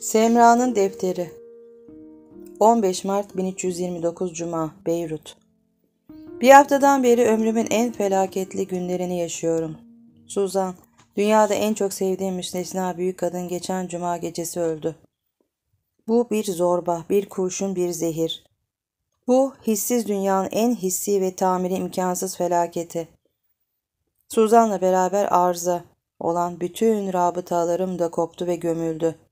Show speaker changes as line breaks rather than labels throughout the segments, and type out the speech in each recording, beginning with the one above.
Semra'nın Defteri 15 Mart 1329 Cuma Beyrut Bir haftadan beri ömrümün en felaketli günlerini yaşıyorum. Suzan, dünyada en çok sevdiğim müstesna büyük kadın geçen cuma gecesi öldü. Bu bir zorba, bir kurşun, bir zehir. Bu hissiz dünyanın en hissi ve tamiri imkansız felaketi. Suzan'la beraber arıza olan bütün rabıtalarım da koptu ve gömüldü.''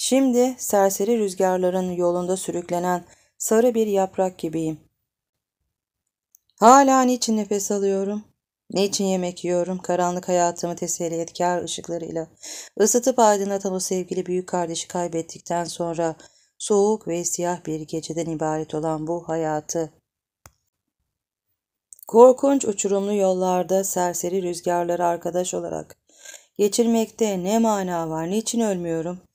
Şimdi serseri rüzgarların yolunda sürüklenen sarı bir yaprak gibiyim. Hala niçin nefes alıyorum? ne için yemek yiyorum? Karanlık hayatımı teselli etkar ışıklarıyla. ısıtıp aydınlatan o sevgili büyük kardeşi kaybettikten sonra soğuk ve siyah bir geceden ibaret olan bu hayatı. Korkunç uçurumlu yollarda serseri rüzgarları arkadaş olarak geçirmekte ne mana var? Niçin ölmüyorum?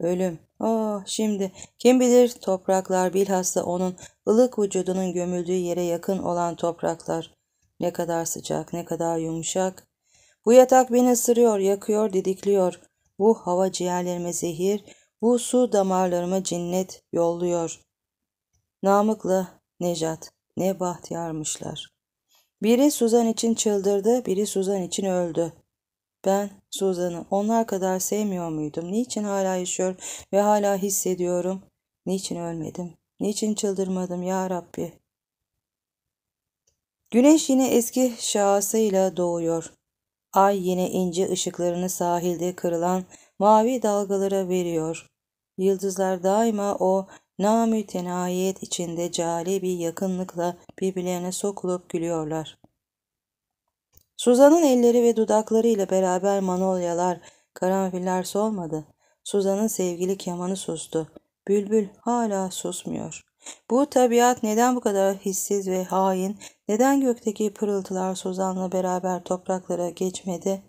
Ölüm. Oh şimdi kim bilir topraklar bilhassa onun ılık vücudunun gömüldüğü yere yakın olan topraklar. Ne kadar sıcak, ne kadar yumuşak. Bu yatak beni ısırıyor, yakıyor, didikliyor. Bu hava ciğerlerime zehir, bu su damarlarıma cinnet yolluyor. Namık'la Nejat ne bahtiyarmışlar. Biri Suzan için çıldırdı, biri Suzan için öldü. Ben Suzan'ı onlar kadar sevmiyor muydum? Niçin hala yaşıyor ve hala hissediyorum? Niçin ölmedim? Niçin çıldırmadım ya Rabbi? Güneş yine eski şahasıyla doğuyor. Ay yine ince ışıklarını sahilde kırılan mavi dalgalara veriyor. Yıldızlar daima o namütenayet içinde cari bir yakınlıkla birbirlerine sokulup gülüyorlar. Suzan'ın elleri ve dudakları ile beraber manolyalar, karanfiller solmadı. Suzan'ın sevgili kemanı sustu. Bülbül hala susmuyor. Bu tabiat neden bu kadar hissiz ve hain, neden gökteki pırıltılar Suzan'la beraber topraklara geçmedi?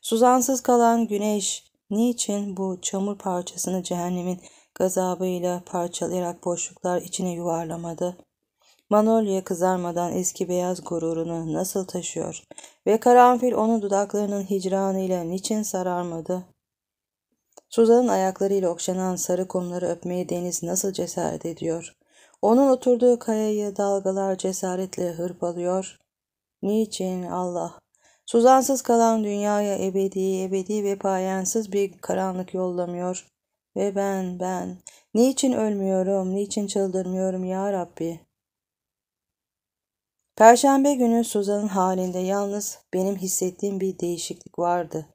Suzansız kalan güneş, niçin bu çamur parçasını cehennemin gazabıyla parçalayarak boşluklar içine yuvarlamadı?'' Manolya kızarmadan eski beyaz gururunu nasıl taşıyor ve karanfil onun dudaklarının hicranıyla niçin sararmadı? Suzan'ın ayaklarıyla okşanan sarı kumları öpmeye deniz nasıl cesaret ediyor? Onun oturduğu kayayı dalgalar cesaretle hırpalıyor. Niçin Allah? Suzansız kalan dünyaya ebedi, ebedi ve payansız bir karanlık yollamıyor. Ve ben, ben, niçin ölmüyorum, niçin çıldırmıyorum ya Rabbi?'' Perşembe günü Suzan'ın halinde yalnız benim hissettiğim bir değişiklik vardı.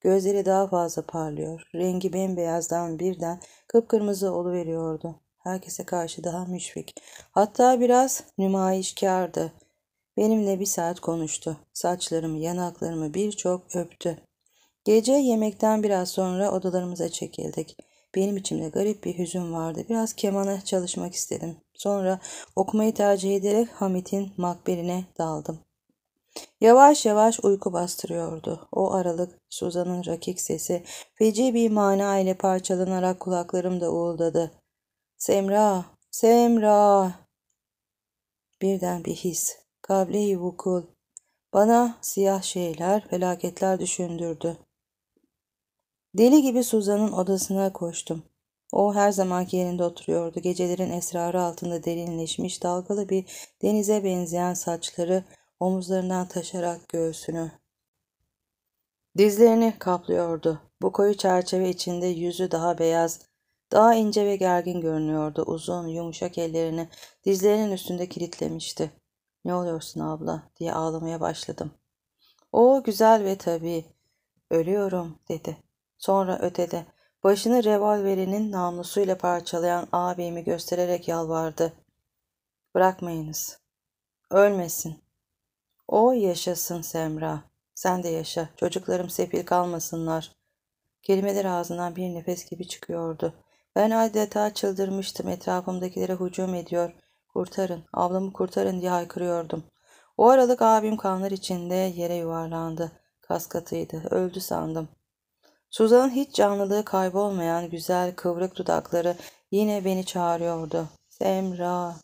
Gözleri daha fazla parlıyor. Rengi bembeyazdan birden kıpkırmızı oluveriyordu. Herkese karşı daha müşfik. Hatta biraz nümayişkardı. Benimle bir saat konuştu. Saçlarımı, yanaklarımı birçok öptü. Gece yemekten biraz sonra odalarımıza çekildik. Benim içimde garip bir hüzün vardı. Biraz kemana çalışmak istedim. Sonra okumayı tercih ederek Hamit'in makberine daldım. Yavaş yavaş uyku bastırıyordu. O aralık Suzan'ın rakik sesi feci bir mana ile parçalanarak kulaklarımda uğuldadı. Semra, Semra! Birden bir his, kable-i vukul. Bana siyah şeyler, felaketler düşündürdü. Deli gibi Suzan'ın odasına koştum. O her zamanki yerinde oturuyordu. Gecelerin esrarı altında derinleşmiş dalgalı bir denize benzeyen saçları omuzlarından taşarak göğsünü. Dizlerini kaplıyordu. Bu koyu çerçeve içinde yüzü daha beyaz, daha ince ve gergin görünüyordu. Uzun, yumuşak ellerini dizlerinin üstünde kilitlemişti. Ne oluyorsun abla diye ağlamaya başladım. O güzel ve tabii. Ölüyorum dedi. Sonra ötede Başını revolverinin namlusuyla parçalayan ağabeyimi göstererek yalvardı. Bırakmayınız. Ölmesin. O yaşasın Semra. Sen de yaşa. Çocuklarım sefil kalmasınlar. Kelimeler ağzından bir nefes gibi çıkıyordu. Ben adeta çıldırmıştım. Etrafımdakilere hücum ediyor. Kurtarın, ablamı kurtarın diye haykırıyordum. O aralık abim kanlar içinde yere yuvarlandı. Kaskatıydı. Öldü sandım. Suzan'ın hiç canlılığı kaybolmayan güzel kıvrık dudakları yine beni çağırıyordu. Semra.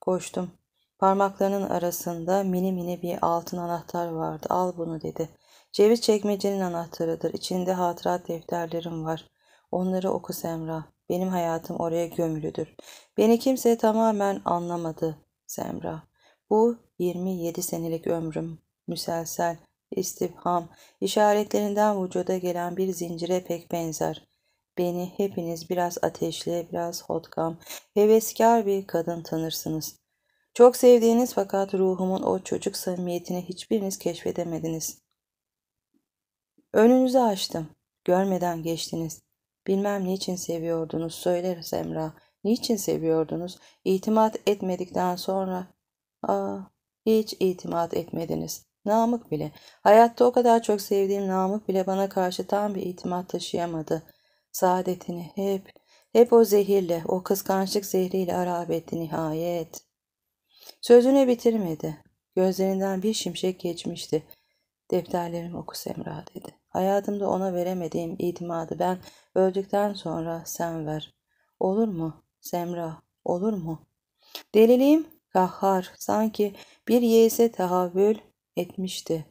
Koştum. Parmaklarının arasında mini mini bir altın anahtar vardı. Al bunu dedi. Ceviz çekmecenin anahtarıdır. İçinde hatırat defterlerim var. Onları oku Semra. Benim hayatım oraya gömülüdür. Beni kimse tamamen anlamadı Semra. Bu 27 senelik ömrüm. Müselsel istifham, işaretlerinden vücuda gelen bir zincire pek benzer. Beni hepiniz biraz ateşli, biraz hotkam, heveskar bir kadın tanırsınız. Çok sevdiğiniz fakat ruhumun o çocuk samimiyetini hiçbiriniz keşfedemediniz. Önünüzü açtım. Görmeden geçtiniz. Bilmem niçin seviyordunuz, söyler Semra. Niçin seviyordunuz? İtimat etmedikten sonra... Aa, hiç itimat etmediniz. Namık bile. Hayatta o kadar çok sevdiğim Namık bile bana karşı tam bir itimat taşıyamadı. Saadetini hep, hep o zehirle, o kıskançlık zehriyle harap etti nihayet. Sözünü bitirmedi. Gözlerinden bir şimşek geçmişti. Defterlerimi oku Semra dedi. Hayatımda ona veremediğim itimadı ben öldükten sonra sen ver. Olur mu Semra, olur mu? Deliliğim kahhar, sanki bir yeise tahavvül, etmişti.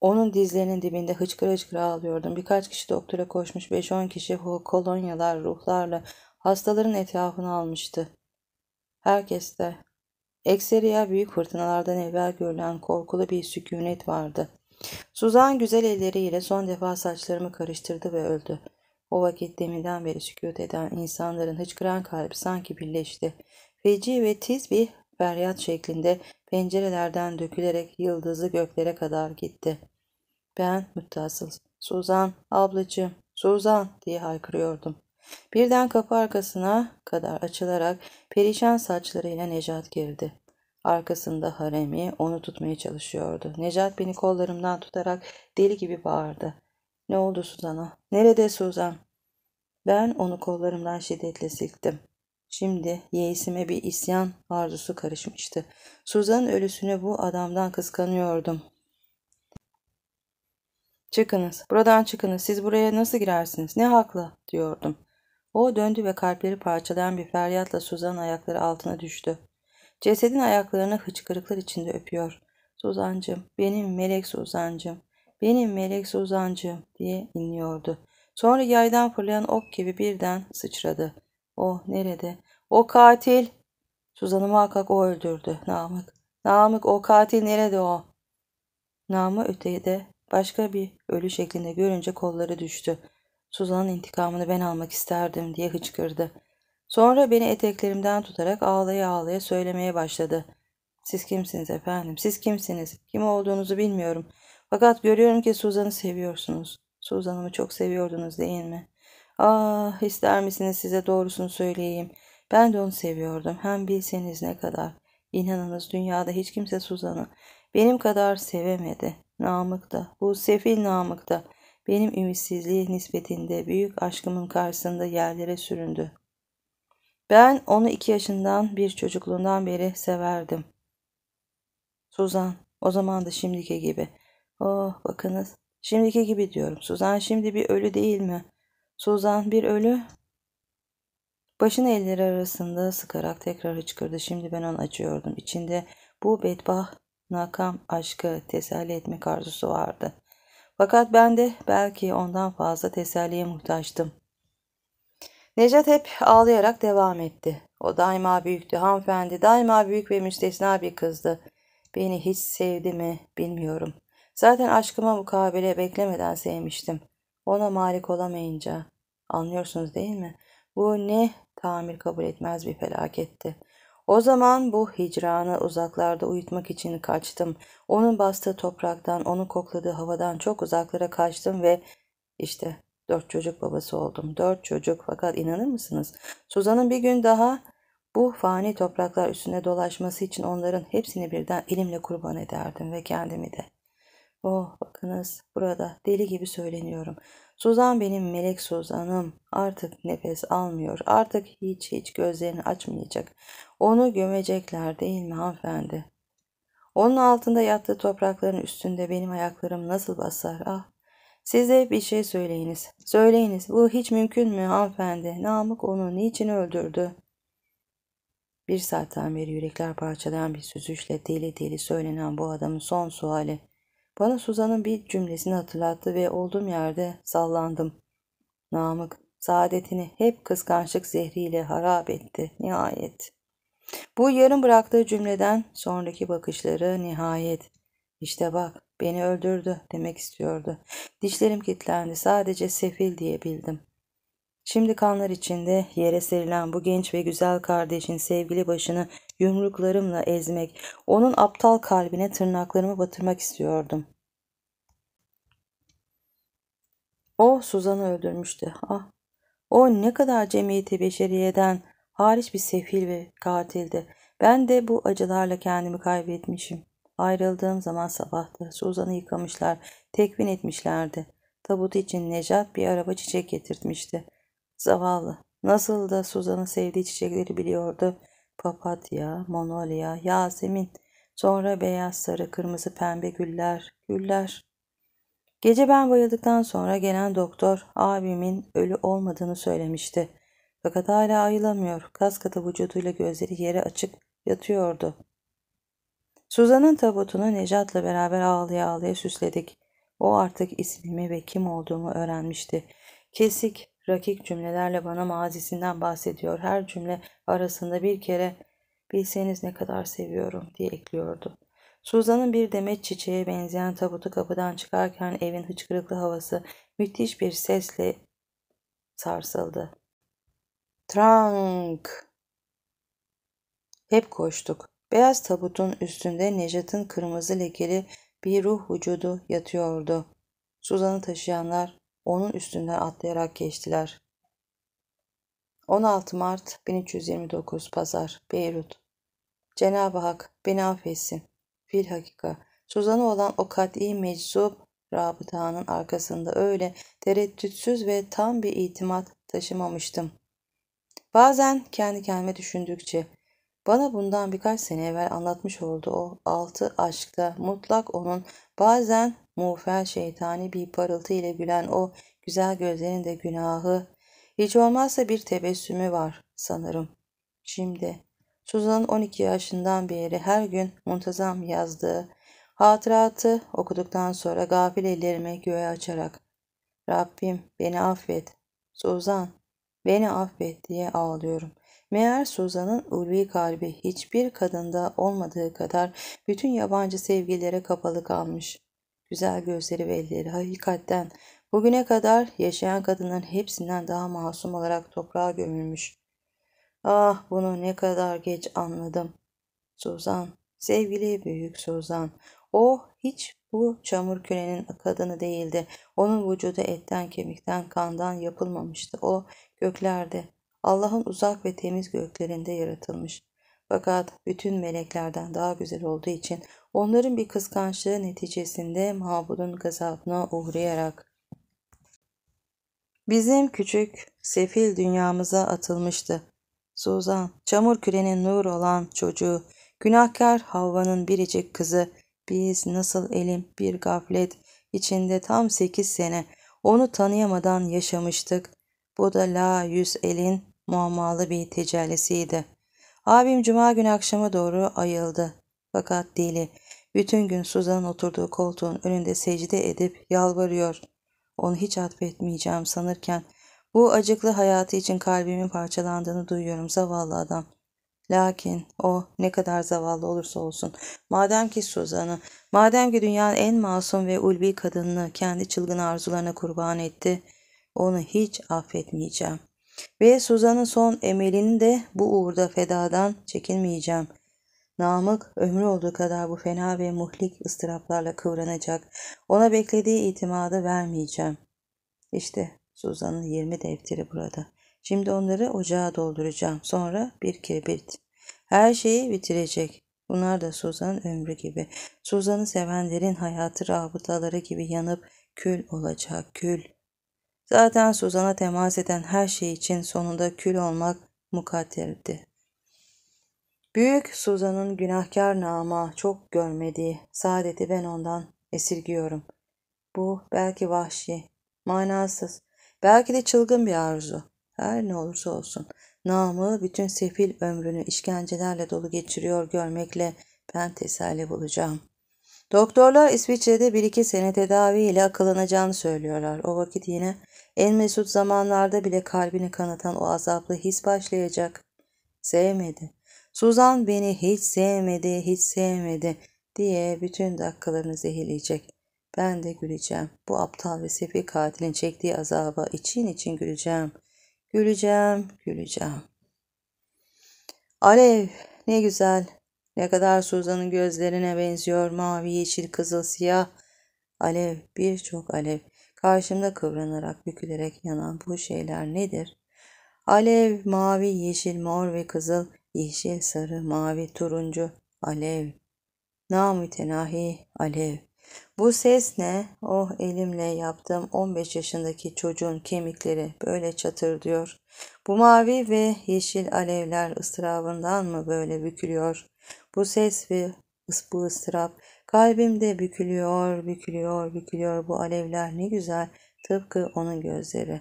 Onun dizlerinin dibinde hıçkıra hıçkıra ağlıyordum. Birkaç kişi doktora koşmuş, 5-10 kişi kolonyalar, ruhlarla hastaların etrafını almıştı. Herkes de ekseriya büyük fırtınalardan evvel görülen korkulu bir sükunet vardı. Suzan güzel elleriyle son defa saçlarımı karıştırdı ve öldü. O vakit deminden beri sükut eden insanların hıçkıran kalbi sanki birleşti. Feci ve tiz bir feryat şeklinde pencerelerden dökülerek yıldızlı göklere kadar gitti. Ben müttasıl, Suzan, ablacığım, Suzan diye haykırıyordum. Birden kapı arkasına kadar açılarak perişan saçlarıyla Necat girdi. Arkasında haremi onu tutmaya çalışıyordu. Necat beni kollarımdan tutarak deli gibi bağırdı. Ne oldu Suzan'a? Nerede Suzan? Ben onu kollarımdan şiddetle siktim. Şimdi yeğsime bir isyan arzusu karışmıştı. Suzan'ın ölüsünü bu adamdan kıskanıyordum. Çıkınız, buradan çıkınız, siz buraya nasıl girersiniz, ne hakla diyordum. O döndü ve kalpleri parçalayan bir feryatla Suzan ayakları altına düştü. Cesedin ayaklarını hıçkırıklar içinde öpüyor. Suzancım, benim melek Suzancım, benim melek Suzancım diye inliyordu. Sonra yaydan fırlayan ok gibi birden sıçradı.'' O oh, nerede? O katil. Suzan'ı muhakkak o öldürdü. Namık. Namık o katil nerede o? Namı ötede başka bir ölü şeklinde görünce kolları düştü. Suzan'ın intikamını ben almak isterdim diye hıçkırdı. Sonra beni eteklerimden tutarak ağlaya ağlaya söylemeye başladı. Siz kimsiniz efendim? Siz kimsiniz? Kim olduğunuzu bilmiyorum. Fakat görüyorum ki Suzan'ı seviyorsunuz. Suzan'ımı çok seviyordunuz değil mi? Ah ister misiniz size doğrusunu söyleyeyim. Ben de onu seviyordum. Hem bilseniz ne kadar. İnanınız dünyada hiç kimse Suzan'ı benim kadar sevemedi. Namık da, bu sefil Namık da benim ümitsizliği nispetinde büyük aşkımın karşısında yerlere süründü. Ben onu iki yaşından bir çocukluğundan beri severdim. Suzan, o zaman da şimdiki gibi. Oh bakınız, şimdiki gibi diyorum. Suzan şimdi bir ölü değil mi?'' Suzan bir ölü. Başını elleri arasında sıkarak tekrar hıçkırdı. Şimdi ben onu açıyordum. İçinde bu bedbah nakam aşkı teselli etmek arzusu vardı. Fakat ben de belki ondan fazla teselliye muhtaçtım. Necat hep ağlayarak devam etti. O daima büyüktü hanımefendi, daima büyük ve müstesna bir kızdı. Beni hiç sevdi mi bilmiyorum. Zaten aşkıma mukabele beklemeden sevmiştim. Ona malik olamayınca anlıyorsunuz değil mi? Bu ne tamir kabul etmez bir felaketti. O zaman bu hicranı uzaklarda uyutmak için kaçtım. Onun bastığı topraktan, onu kokladığı havadan çok uzaklara kaçtım ve işte dört çocuk babası oldum. Dört çocuk fakat inanır mısınız? Suzan'ın bir gün daha bu fani topraklar üstünde dolaşması için onların hepsini birden elimle kurban ederdim ve kendimi de. Oh bakınız burada deli gibi söyleniyorum. Suzan benim melek Suzan'ım. Artık nefes almıyor. Artık hiç hiç gözlerini açmayacak. Onu gömecekler değil mi hanımefendi? Onun altında yattığı toprakların üstünde benim ayaklarım nasıl basar? Ah Size bir şey söyleyiniz. Söyleyiniz bu hiç mümkün mü hanımefendi? Namık onu niçin öldürdü? Bir saatten beri yürekler parçalayan bir süzüşle deli deli söylenen bu adamın son suali. Bana Suzan'ın bir cümlesini hatırlattı ve olduğum yerde sallandım. Namık, saadetini hep kıskançlık zehriyle harap etti nihayet. Bu yarım bıraktığı cümleden sonraki bakışları nihayet. İşte bak beni öldürdü demek istiyordu. Dişlerim kilitlendi sadece sefil diyebildim. Şimdi kanlar içinde yere serilen bu genç ve güzel kardeşin sevgili başını yumruklarımla ezmek, onun aptal kalbine tırnaklarımı batırmak istiyordum. O Suzan'ı öldürmüştü. Ah, o ne kadar cemiyeti beşeriyeden hariç bir sefil ve katildi. Ben de bu acılarla kendimi kaybetmişim. Ayrıldığım zaman sabahtı. Suzan'ı yıkamışlar, tekvin etmişlerdi. Tabut için Necat bir araba çiçek getirtmişti. Zavallı. Nasıl da Suzan'ın sevdiği çiçekleri biliyordu papatya, manolya, yasemin, sonra beyaz, sarı, kırmızı, pembe güller, güller. Gece ben bayıldıktan sonra gelen doktor abimin ölü olmadığını söylemişti. Fakat hala ayılamıyor. Kas katı vücuduyla gözleri yere açık yatıyordu. Suzan'ın tabutunu Necat'la beraber ağlaya ağlaya süsledik. O artık ismimi ve kim olduğumu öğrenmişti. Kesik, rakik cümlelerle bana mazisinden bahsediyor. Her cümle arasında bir kere bilseniz ne kadar seviyorum diye ekliyordu. Suzan'ın bir demet çiçeğe benzeyen tabutu kapıdan çıkarken evin hıçkırıklı havası müthiş bir sesle sarsıldı. Trank! Hep koştuk. Beyaz tabutun üstünde Necat'ın kırmızı lekeli bir ruh vücudu yatıyordu. Suzan'ı taşıyanlar onun üstünden atlayarak geçtiler. 16 Mart 1329 Pazar Beyrut Cenab-ı Hak beni affetsin. Fil hakika. Suzan'ı olan o kat'i meczup rabıtanın arkasında öyle tereddütsüz ve tam bir itimat taşımamıştım. Bazen kendi kendime düşündükçe bana bundan birkaç sene evvel anlatmış olduğu o altı aşkta mutlak onun bazen Murfel şeytani bir parıltı ile gülen o güzel gözlerin de günahı, hiç olmazsa bir tebessümü var sanırım. Şimdi Suzan'ın 12 yaşından beri her gün muntazam yazdığı hatıratı okuduktan sonra gafil ellerimi göğe açarak Rabbim beni affet, Suzan beni affet diye ağlıyorum. Meğer Suzan'ın ulvi kalbi hiçbir kadında olmadığı kadar bütün yabancı sevgililere kapalı kalmış. Güzel gözleri ve elleri hakikatten bugüne kadar yaşayan kadının hepsinden daha masum olarak toprağa gömülmüş. Ah bunu ne kadar geç anladım. Suzan, sevgili büyük Suzan, o hiç bu çamur kürenin kadını değildi. Onun vücudu etten, kemikten, kandan yapılmamıştı. O göklerde, Allah'ın uzak ve temiz göklerinde yaratılmış. Fakat bütün meleklerden daha güzel olduğu için Onların bir kıskançlığı neticesinde mabudun gazabına uğrayarak bizim küçük, sefil dünyamıza atılmıştı. Suzan, çamur kürenin nur olan çocuğu, günahkar Havva'nın biricik kızı, biz nasıl elim bir gaflet içinde tam sekiz sene onu tanıyamadan yaşamıştık. Bu da la yüz elin muammalı bir tecellisiydi. Abim cuma günü akşama doğru ayıldı. Fakat dili bütün gün Suzan'ın oturduğu koltuğun önünde secde edip yalvarıyor. Onu hiç affetmeyeceğim sanırken bu acıklı hayatı için kalbimin parçalandığını duyuyorum zavallı adam. Lakin o ne kadar zavallı olursa olsun, madem ki Suzan'ı, madem ki dünyanın en masum ve ulvi kadınını kendi çılgın arzularına kurban etti, onu hiç affetmeyeceğim. Ve Suzan'ın son emelini de bu uğurda fedadan çekinmeyeceğim. Namık ömrü olduğu kadar bu fena ve muhlik ıstıraplarla kıvranacak. Ona beklediği itimadı vermeyeceğim. İşte Suzan'ın 20 defteri burada. Şimdi onları ocağa dolduracağım. Sonra bir kibrit. Her şeyi bitirecek. Bunlar da Suzan'ın ömrü gibi. Suzan'ı sevenlerin hayatı rabıtaları gibi yanıp kül olacak kül. Zaten Suzan'a temas eden her şey için sonunda kül olmak mukadderdi. Büyük Suzan'ın günahkar nama çok görmediği saadeti ben ondan esirgiyorum. Bu belki vahşi, manasız, belki de çılgın bir arzu. Her ne olursa olsun namı bütün sefil ömrünü işkencelerle dolu geçiriyor görmekle ben teselli bulacağım. Doktorlar İsviçre'de bir iki sene tedavi ile akıllanacağını söylüyorlar. O vakit yine en mesut zamanlarda bile kalbini kanatan o azaplı his başlayacak. Sevmedi. Suzan beni hiç sevmedi, hiç sevmedi diye bütün dakikalarını zehirleyecek. Ben de güleceğim. Bu aptal ve sefil katilin çektiği azaba için için güleceğim. Güleceğim, güleceğim. Alev ne güzel. Ne kadar Suzan'ın gözlerine benziyor. Mavi, yeşil, kızıl, siyah. Alev, birçok alev. Karşımda kıvranarak, bükülerek yanan bu şeyler nedir? Alev, mavi, yeşil, mor ve kızıl yeşil, sarı, mavi, turuncu, alev. Namütenahi alev. Bu ses ne? Oh elimle yaptığım 15 yaşındaki çocuğun kemikleri böyle çatır diyor. Bu mavi ve yeşil alevler ıstırabından mı böyle bükülüyor? Bu ses ve bu ıstırap kalbimde bükülüyor, bükülüyor, bükülüyor. Bu alevler ne güzel tıpkı onun gözleri.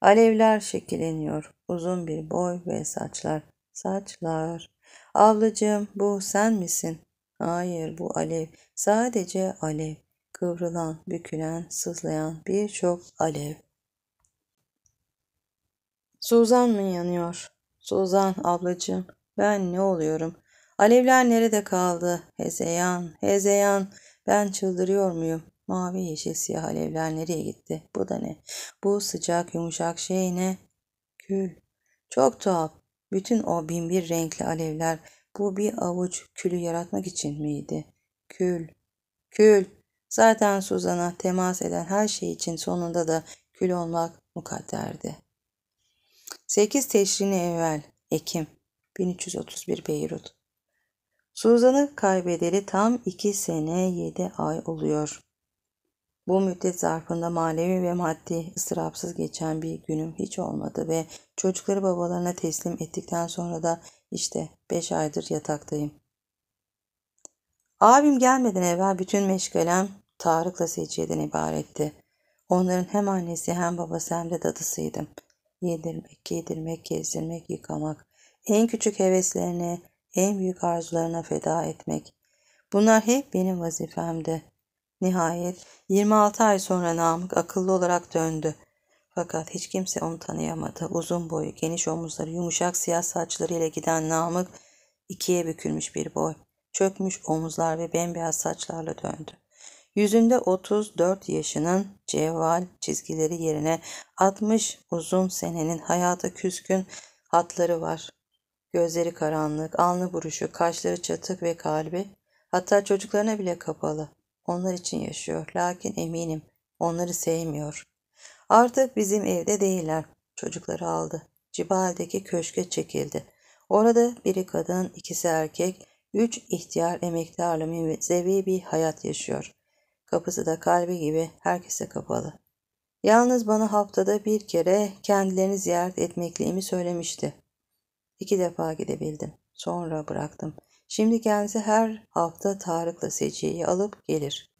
Alevler şekilleniyor. Uzun bir boy ve saçlar saçlar. Ablacığım bu sen misin? Hayır bu alev. Sadece alev. Kıvrılan, bükülen, sızlayan birçok alev. Suzan mı yanıyor? Suzan ablacığım ben ne oluyorum? Alevler nerede kaldı? Hezeyan, hezeyan. Ben çıldırıyor muyum? Mavi, yeşil, siyah alevler nereye gitti? Bu da ne? Bu sıcak, yumuşak şey ne? Kül. Çok tuhaf. Bütün o binbir renkli alevler bu bir avuç külü yaratmak için miydi? Kül, kül. Zaten Suzan'a temas eden her şey için sonunda da kül olmak mukadderdi. 8 teşrini evvel, Ekim 1331 Beyrut. Suzan'ı kaybedeli tam 2 sene 7 ay oluyor. Bu müddet zarfında manevi ve maddi ıstırapsız geçen bir günüm hiç olmadı ve çocukları babalarına teslim ettikten sonra da işte 5 aydır yataktayım. Abim gelmeden evvel bütün meşgalem Tarık'la Seciye'den ibaretti. Onların hem annesi hem babası hem de dadısıydım. Yedirmek, giydirmek, gezdirmek, yıkamak. En küçük heveslerine, en büyük arzularına feda etmek. Bunlar hep benim vazifemdi. Nihayet 26 ay sonra Namık akıllı olarak döndü. Fakat hiç kimse onu tanıyamadı. Uzun boyu, geniş omuzları, yumuşak siyah saçlarıyla giden Namık ikiye bükülmüş bir boy. Çökmüş omuzlar ve bembeyaz saçlarla döndü. Yüzünde 34 yaşının cevval çizgileri yerine 60 uzun senenin hayata küskün hatları var. Gözleri karanlık, alnı buruşuk, kaşları çatık ve kalbi hatta çocuklarına bile kapalı onlar için yaşıyor. Lakin eminim onları sevmiyor. Artık bizim evde değiller. Çocukları aldı. Cibal'deki köşke çekildi. Orada biri kadın, ikisi erkek, üç ihtiyar emektarla münzevi bir hayat yaşıyor. Kapısı da kalbi gibi herkese kapalı. Yalnız bana haftada bir kere kendilerini ziyaret etmekliğimi söylemişti. İki defa gidebildim. Sonra bıraktım. Şimdi kendisi her hafta Tarık'la Seci'yi alıp gelir.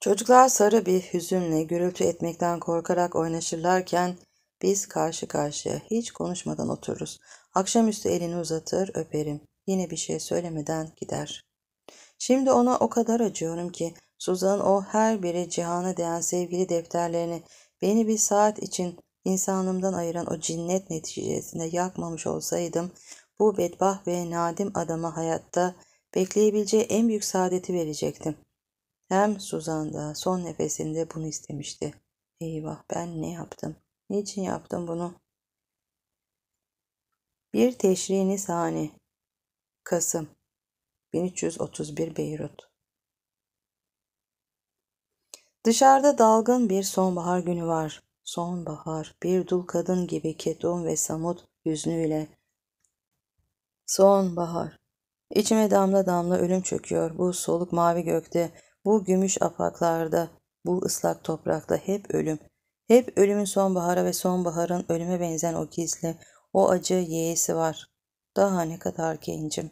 Çocuklar sarı bir hüzünle gürültü etmekten korkarak oynaşırlarken biz karşı karşıya hiç konuşmadan otururuz. Akşamüstü elini uzatır öperim. Yine bir şey söylemeden gider. Şimdi ona o kadar acıyorum ki Suzan o her biri cihana değen sevgili defterlerini beni bir saat için insanımdan ayıran o cinnet neticesinde yakmamış olsaydım bu bedbah ve nadim adama hayatta bekleyebileceği en büyük saadeti verecektim. Hem Suzan da son nefesinde bunu istemişti. Eyvah ben ne yaptım? Niçin yaptım bunu? Bir teşrini sani. Kasım 1331 Beyrut Dışarıda dalgın bir sonbahar günü var. Sonbahar bir dul kadın gibi ketum ve samut hüznüyle Sonbahar. İçime damla damla ölüm çöküyor. Bu soluk mavi gökte, bu gümüş apaklarda, bu ıslak toprakta hep ölüm. Hep ölümün sonbahara ve sonbaharın ölüme benzen o gizli, o acı yeğesi var. Daha ne kadar gencim.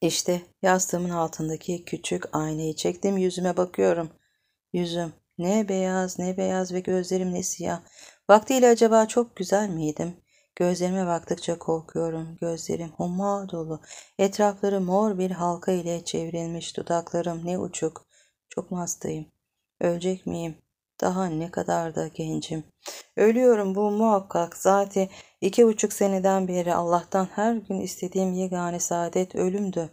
İşte yastığımın altındaki küçük aynayı çektim yüzüme bakıyorum. Yüzüm ne beyaz ne beyaz ve gözlerim ne siyah. Vaktiyle acaba çok güzel miydim? Gözlerime baktıkça korkuyorum. Gözlerim humma dolu. Etrafları mor bir halka ile çevrilmiş. Dudaklarım ne uçuk. Çok mu hastayım? Ölecek miyim? Daha ne kadar da gencim. Ölüyorum bu muhakkak. Zaten iki buçuk seneden beri Allah'tan her gün istediğim yegane saadet ölümdü.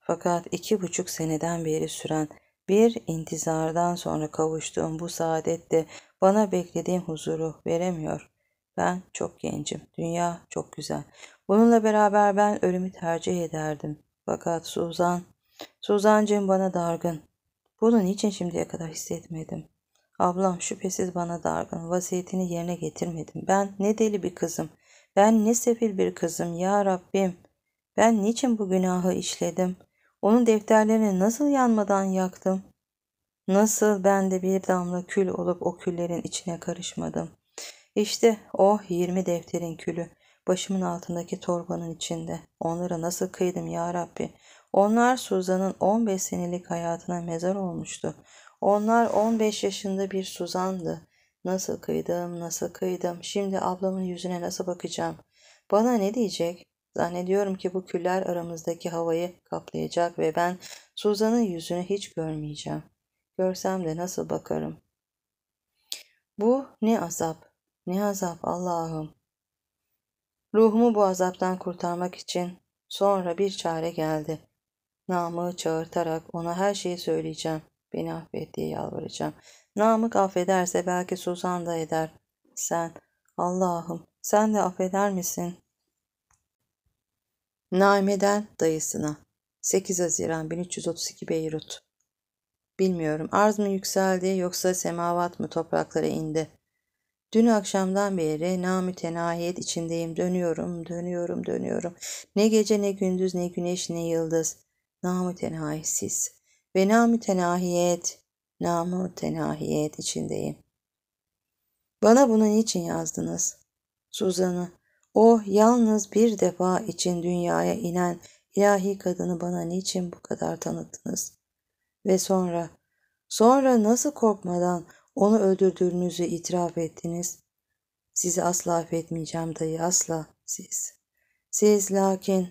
Fakat iki buçuk seneden beri süren bir intizardan sonra kavuştuğum bu saadet de bana beklediğim huzuru veremiyor. Ben çok gencim. Dünya çok güzel. Bununla beraber ben ölümü tercih ederdim. Fakat Suzan, Suzancığım bana dargın. Bunu niçin şimdiye kadar hissetmedim? Ablam şüphesiz bana dargın. Vasiyetini yerine getirmedim. Ben ne deli bir kızım. Ben ne sefil bir kızım ya Rabbim. Ben niçin bu günahı işledim? Onun defterlerini nasıl yanmadan yaktım? Nasıl ben de bir damla kül olup o küllerin içine karışmadım?'' İşte o 20 defterin külü başımın altındaki torbanın içinde. Onlara nasıl kıydım ya Rabbi? Onlar Suzan'ın 15 senelik hayatına mezar olmuştu. Onlar 15 yaşında bir Suzan'dı. Nasıl kıydım, nasıl kıydım, şimdi ablamın yüzüne nasıl bakacağım? Bana ne diyecek? Zannediyorum ki bu küller aramızdaki havayı kaplayacak ve ben Suzan'ın yüzünü hiç görmeyeceğim. Görsem de nasıl bakarım? Bu ne azap, ne azap Allah'ım. Ruhumu bu azaptan kurtarmak için sonra bir çare geldi. Namık'ı çağırtarak ona her şeyi söyleyeceğim. Beni affet diye yalvaracağım. Namık affederse belki Suzan da eder. Sen Allah'ım sen de affeder misin? Naime'den dayısına 8 Haziran 1332 Beyrut Bilmiyorum arz mı yükseldi yoksa semavat mı topraklara indi? Dün akşamdan beri namütenahiyet içindeyim. Dönüyorum, dönüyorum, dönüyorum. Ne gece, ne gündüz, ne güneş, ne yıldız. Namütenahisiz ve namütenahiyet, namütenahiyet içindeyim. Bana bunu niçin yazdınız? Suzan'ı, o oh, yalnız bir defa için dünyaya inen ilahi kadını bana niçin bu kadar tanıttınız? Ve sonra, sonra nasıl korkmadan, onu öldürdüğünüzü itiraf ettiniz. Sizi asla affetmeyeceğim dayı asla siz. Siz lakin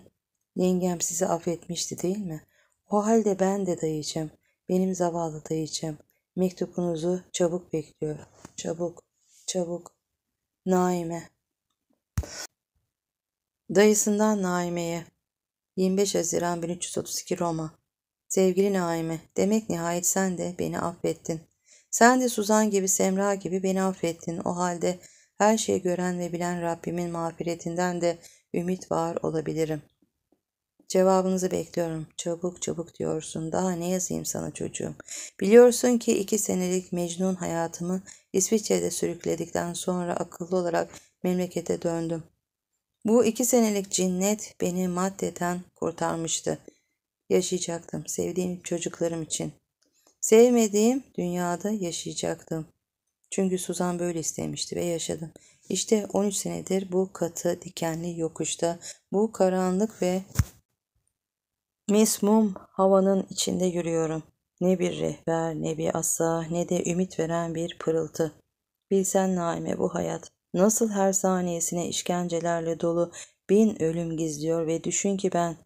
yengem sizi affetmişti değil mi? O halde ben de dayıcım. Benim zavallı dayıcım. Mektubunuzu çabuk bekliyor. Çabuk, çabuk. Naime. Dayısından Naime'ye. 25 Haziran 1332 Roma. Sevgili Naime, demek nihayet sen de beni affettin. Sen de Suzan gibi Semra gibi beni affettin. O halde her şeyi gören ve bilen Rabbimin mağfiretinden de ümit var olabilirim. Cevabınızı bekliyorum. Çabuk çabuk diyorsun. Daha ne yazayım sana çocuğum? Biliyorsun ki iki senelik Mecnun hayatımı İsviçre'de sürükledikten sonra akıllı olarak memlekete döndüm. Bu iki senelik cinnet beni maddeten kurtarmıştı. Yaşayacaktım sevdiğim çocuklarım için.'' Sevmediğim dünyada yaşayacaktım. Çünkü Suzan böyle istemişti ve yaşadım. İşte 13 senedir bu katı dikenli yokuşta, bu karanlık ve mismum havanın içinde yürüyorum. Ne bir rehber, ne bir asa, ne de ümit veren bir pırıltı. Bilsen Naime bu hayat nasıl her saniyesine işkencelerle dolu bin ölüm gizliyor ve düşün ki ben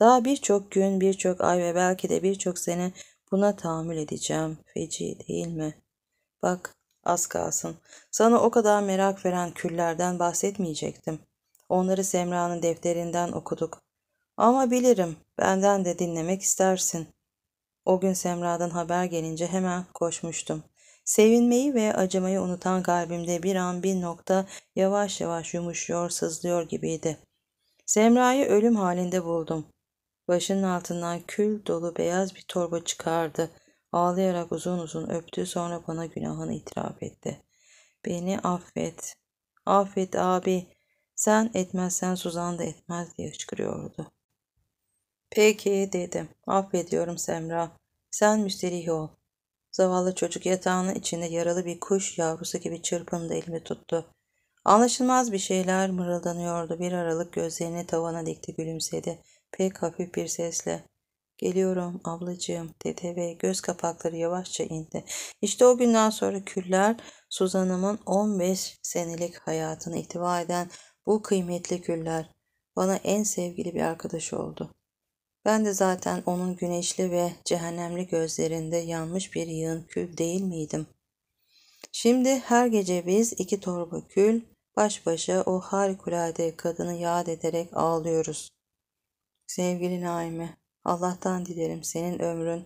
daha birçok gün, birçok ay ve belki de birçok sene Buna tahammül edeceğim. Feci değil mi? Bak az kalsın. Sana o kadar merak veren küllerden bahsetmeyecektim. Onları Semra'nın defterinden okuduk. Ama bilirim benden de dinlemek istersin. O gün Semra'dan haber gelince hemen koşmuştum. Sevinmeyi ve acımayı unutan kalbimde bir an bir nokta yavaş yavaş yumuşuyor, sızlıyor gibiydi. Semra'yı ölüm halinde buldum. Başının altından kül dolu beyaz bir torba çıkardı. Ağlayarak uzun uzun öptü sonra bana günahını itiraf etti. Beni affet. Affet abi. Sen etmezsen Suzan da etmez diye hıçkırıyordu. Peki dedim. Affediyorum Semra. Sen müsterih ol. Zavallı çocuk yatağının içinde yaralı bir kuş yavrusu gibi çırpındı elimi tuttu. Anlaşılmaz bir şeyler mırıldanıyordu. Bir aralık gözlerini tavana dikti gülümsedi pek hafif bir sesle. Geliyorum ablacığım dedi ve göz kapakları yavaşça indi. İşte o günden sonra küller Suzan'ımın 15 senelik hayatını ihtiva eden bu kıymetli küller bana en sevgili bir arkadaş oldu. Ben de zaten onun güneşli ve cehennemli gözlerinde yanmış bir yığın kül değil miydim? Şimdi her gece biz iki torba kül baş başa o harikulade kadını yad ederek ağlıyoruz.'' Sevgili Naime, Allah'tan dilerim senin ömrün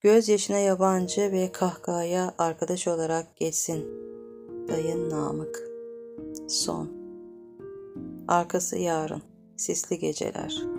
göz yaşına yabancı ve kahkahaya arkadaş olarak geçsin. Dayın Namık Son Arkası yarın, sisli geceler.''